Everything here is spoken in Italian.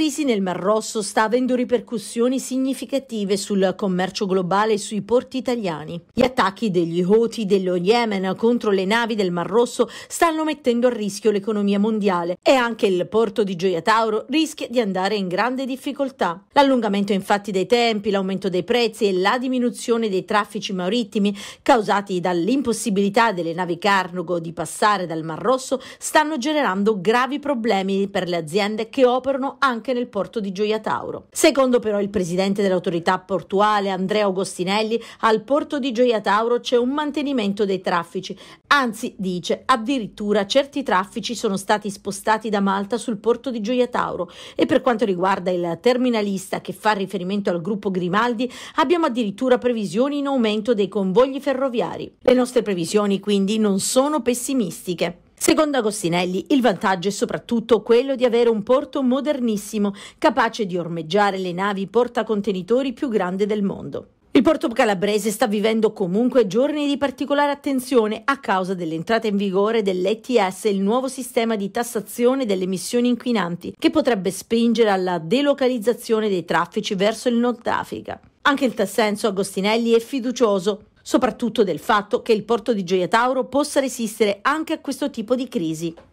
crisi nel Mar Rosso sta avendo ripercussioni significative sul commercio globale e sui porti italiani. Gli attacchi degli Houthi dello Yemen contro le navi del Mar Rosso stanno mettendo a rischio l'economia mondiale e anche il porto di Gioia Tauro rischia di andare in grande difficoltà. L'allungamento infatti dei tempi, l'aumento dei prezzi e la diminuzione dei traffici marittimi causati dall'impossibilità delle navi cargo di passare dal Mar Rosso stanno generando gravi problemi per le aziende che operano anche anche nel porto di Gioia Tauro. Secondo però il presidente dell'autorità portuale Andrea Agostinelli, al porto di Gioia Tauro c'è un mantenimento dei traffici, anzi dice addirittura certi traffici sono stati spostati da Malta sul porto di Gioia Tauro e per quanto riguarda il terminalista che fa riferimento al gruppo Grimaldi abbiamo addirittura previsioni in aumento dei convogli ferroviari. Le nostre previsioni quindi non sono pessimistiche. Secondo Agostinelli, il vantaggio è soprattutto quello di avere un porto modernissimo, capace di ormeggiare le navi portacontenitori più grandi del mondo. Il porto calabrese sta vivendo comunque giorni di particolare attenzione a causa dell'entrata in vigore dell'ETS, il nuovo sistema di tassazione delle emissioni inquinanti, che potrebbe spingere alla delocalizzazione dei traffici verso il Nord Africa. Anche in tal senso Agostinelli è fiducioso soprattutto del fatto che il porto di Gioia Tauro possa resistere anche a questo tipo di crisi.